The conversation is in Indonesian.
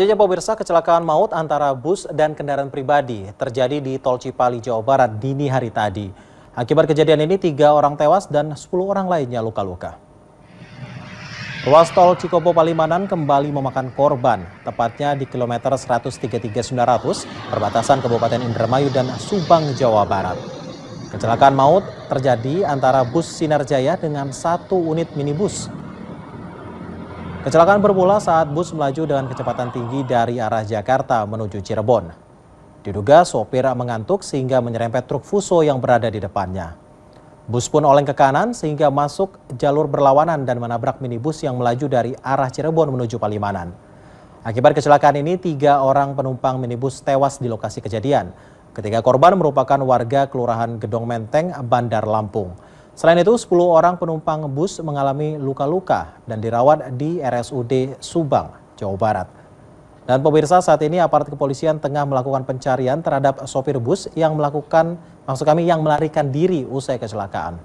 Selanjutnya pemirsa kecelakaan maut antara bus dan kendaraan pribadi terjadi di Tol Cipali, Jawa Barat dini hari tadi. Akibat kejadian ini tiga orang tewas dan 10 orang lainnya luka-luka. Ruas tol Cikopo Palimanan kembali memakan korban, tepatnya di kilometer 133.900 perbatasan Kabupaten Indramayu dan Subang, Jawa Barat. Kecelakaan maut terjadi antara bus Sinarjaya dengan satu unit minibus Kecelakaan bermula saat bus melaju dengan kecepatan tinggi dari arah Jakarta menuju Cirebon. Diduga sopir mengantuk sehingga menyerempet truk Fuso yang berada di depannya. Bus pun oleng ke kanan sehingga masuk jalur berlawanan dan menabrak minibus yang melaju dari arah Cirebon menuju Palimanan. Akibat kecelakaan ini, tiga orang penumpang minibus tewas di lokasi kejadian. Ketiga korban merupakan warga Kelurahan Gedong Menteng, Bandar Lampung. Selain itu, 10 orang penumpang bus mengalami luka-luka dan dirawat di RSUD Subang, Jawa Barat. Dan pemirsa saat ini aparat kepolisian tengah melakukan pencarian terhadap sopir bus yang melakukan, maksud kami yang melarikan diri usai kecelakaan.